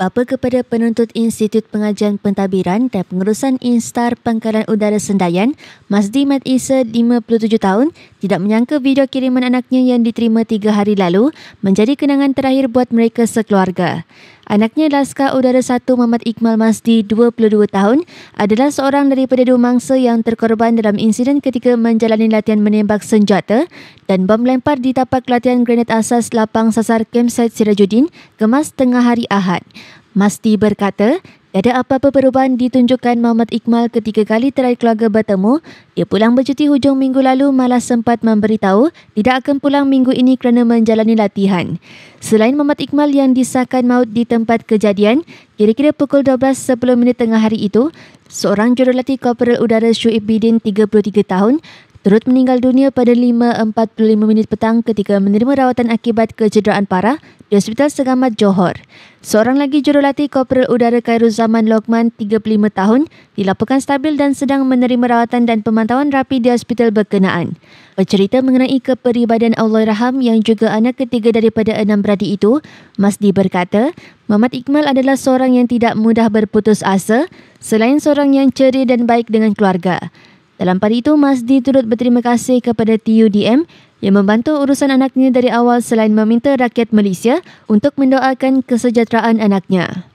bapa kepada penuntut Institut Pengajian Pentadbiran dan Pengurusan Instar Pangkalan Udara Sendayan, Masdi Mat Isa, 57 tahun, tidak menyangka video kiriman anaknya yang diterima tiga hari lalu menjadi kenangan terakhir buat mereka sekeluarga. Anaknya Laskar Udara 1 Muhammad Iqmal Masdi, 22 tahun, adalah seorang daripada dua mangsa yang terkorban dalam insiden ketika menjalani latihan menembak senjata dan bom lempar di tapak latihan granat asas lapang sasar Kemset Sirajuddin, Kemas tengah hari Ahad. Masdi berkata, Tiada apa-apa perubahan ditunjukkan Muhammad Iqmal ketika kali terakhir keluarga bertemu. Ia pulang bercuti hujung minggu lalu malah sempat memberitahu tidak akan pulang minggu ini kerana menjalani latihan. Selain Muhammad Iqmal yang disahkan maut di tempat kejadian, kira-kira pukul 12.10 tengah hari itu, seorang jurulatih korporal udara Shuib Bidin 33 tahun turut meninggal dunia pada 5.45 minit petang ketika menerima rawatan akibat kecederaan parah di Hospital Segamat Johor. Seorang lagi jurulatih Korporal Udara Khairul Zaman Lokman, 35 tahun, dilaporkan stabil dan sedang menerima rawatan dan pemantauan rapi di hospital berkenaan. Bercerita mengenai keperibadian Allah Raham yang juga anak ketiga daripada enam beradik itu, Masdi berkata, Mamat Iqmal adalah seorang yang tidak mudah berputus asa, selain seorang yang ceria dan baik dengan keluarga. Dalam pada itu, Masdi turut berterima kasih kepada TUDM yang membantu urusan anaknya dari awal selain meminta rakyat Malaysia untuk mendoakan kesejahteraan anaknya.